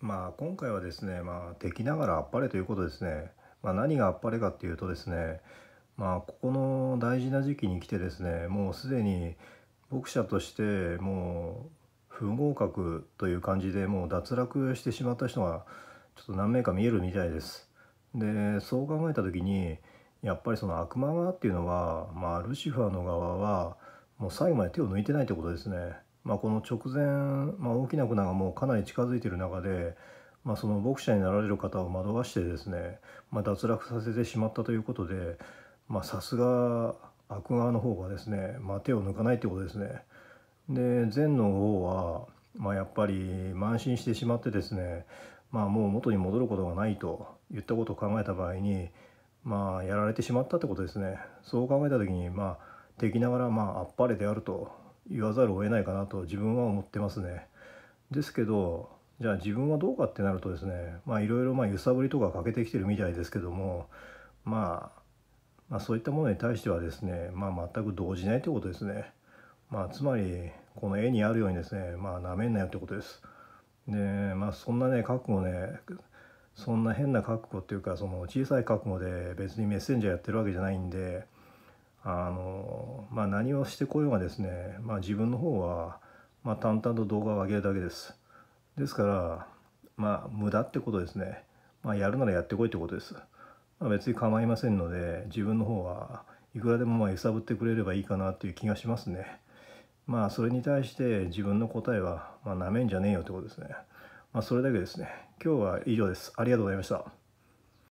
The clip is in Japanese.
まあ今回はですね、まあ、でながらあっぱれということですね、まあ、何があっぱれかっていうとですねまあここの大事な時期に来てですねもうすでに牧者としてもう不合格という感じでもう脱落してしまった人がちょっと何名か見えるみたいです。でそう考えた時にやっぱりその悪魔側っていうのは、まあ、ルシファーの側はもう最後まで手を抜いてないってことですね。まあ、この直前、まあ、大きな船がもうかなり近づいている中で、まあ、その牧者になられる方を惑わしてですね、まあ、脱落させてしまったということでさすが悪側の方がですね、まあ、手を抜かないってことですね。で禅の方は、まあ、やっぱり慢心してしまってですね、まあ、もう元に戻ることがないと言ったことを考えた場合に、まあ、やられてしまったってことですねそう考えた時に、まあ、敵ながらまあっぱれであると言わざるを得ないかなと自分は思ってますね。ですけどじゃあ自分はどうかってなるとですねまあいろいろま揺さぶりとかかけてきてるみたいですけども、まあ、まあそういったものに対してはですね、まあ、全く動じないということですね。まあ、つまりこの絵にあるようにですねまあなめんなよってことです。でまあそんなね覚悟ねそんな変な覚悟っていうかその小さい覚悟で別にメッセンジャーやってるわけじゃないんで。あの、まあ、何をしてこようがですね、まあ、自分の方は、まあ、淡々と動画を上げるだけです。ですから、まあ、無駄ってことですね。まあ、やるならやってこいってことです。まあ、別に構いませんので、自分の方はいくらでもまあ揺さぶってくれればいいかなっていう気がしますね。まあ、それに対して自分の答えは、まあ、なめんじゃねえよってことですね。まあ、それだけですね。今日は以上です。ありがとうございました。